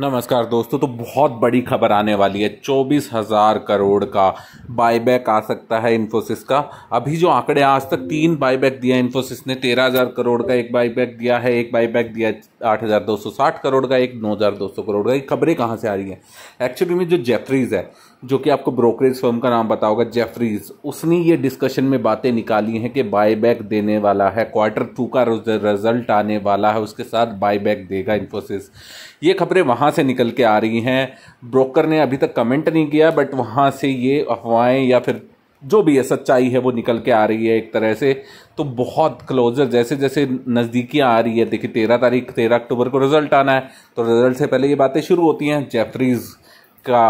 नमस्कार दोस्तों तो बहुत बड़ी खबर आने वाली है चौबीस हज़ार करोड़ का बायबैक आ सकता है इन्फोसिस का अभी जो आंकड़े आज तक तीन बायबैक दिया इन्फोसिस ने तेरह हज़ार करोड़ का एक बायबैक दिया है एक बायबैक दिया आठ हज़ार दो सौ साठ करोड़ का एक नौ हज़ार दो सौ करोड़ का ये खबरें कहाँ से आ रही हैं एक्चुअली में जो जेफरीज है जो कि आपको ब्रोकरेज फर्म का नाम बताओगा जेफरीज उसने ये डिस्कशन में बातें निकाली हैं कि बायबैक देने वाला है क्वार्टर टू का रिजल्ट आने वाला है उसके साथ बायबैक देगा इन्फोसिस ये खबरें वहाँ कहाँ से निकल के आ रही हैं ब्रोकर ने अभी तक कमेंट नहीं किया बट वहाँ से ये अफवाहें या फिर जो भी है सच्चाई है वो निकल के आ रही है एक तरह से तो बहुत क्लोजर जैसे जैसे नज़दीकियाँ आ रही है देखिए तेरह तारीख तेरह अक्टूबर को रिजल्ट आना है तो रिजल्ट से पहले ये बातें शुरू होती हैं जेफरीज का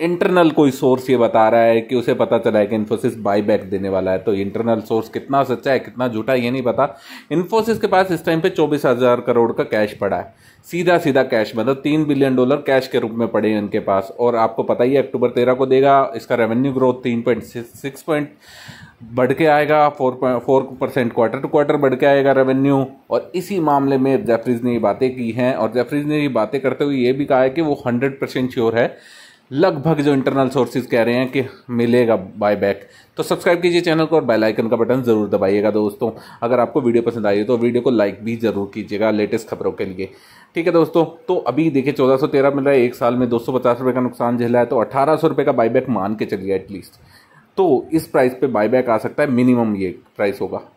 इंटरनल कोई सोर्स ये बता रहा है कि उसे पता चला है कि इन्फोसिस बाईबैक देने वाला है तो इंटरनल सोर्स कितना सच्चा है कितना झूठा है ये नहीं पता इन्फोसिस के पास इस टाइम पे चौबीस हज़ार करोड़ का कैश पड़ा है सीधा सीधा कैश मतलब तीन बिलियन डॉलर कैश के रूप में पड़े हैं इनके पास और आपको पता ही है अक्टूबर तेरह को देगा इसका रेवेन्यू ग्रोथ तीन पॉइंट सिक्स पॉइंट बढ़ के आएगा four four percent quarter to quarter बढ़ के आएगा रेवेन्यू और इसी मामले में जेफरीज ने ये बातें की हैं और जेफरीज ने ये बातें करते हुए ये भी कहा है कि वो हंड्रेड परसेंट श्योर है लगभग जो इंटरनल सोर्सेज कह रहे हैं कि मिलेगा बाय बैक तो सब्सक्राइब कीजिए चैनल को और बेल आइकन का बटन ज़रूर दबाइएगा दोस्तों अगर आपको वीडियो पसंद आई है तो वीडियो को लाइक भी ज़रूर कीजिएगा लेटेस्ट खबरों के लिए ठीक है दोस्तों तो अभी देखिए चौदह सौ तेरह मिल रहा है एक साल में दो सौ पचास रुपये का नुकसान झेला है तो अठारह सौ रुपये का बायबैक मान के चलिए एटलीस्ट तो इस प्राइस पर बायबैक आ सकता है मिनिमम ये प्राइस होगा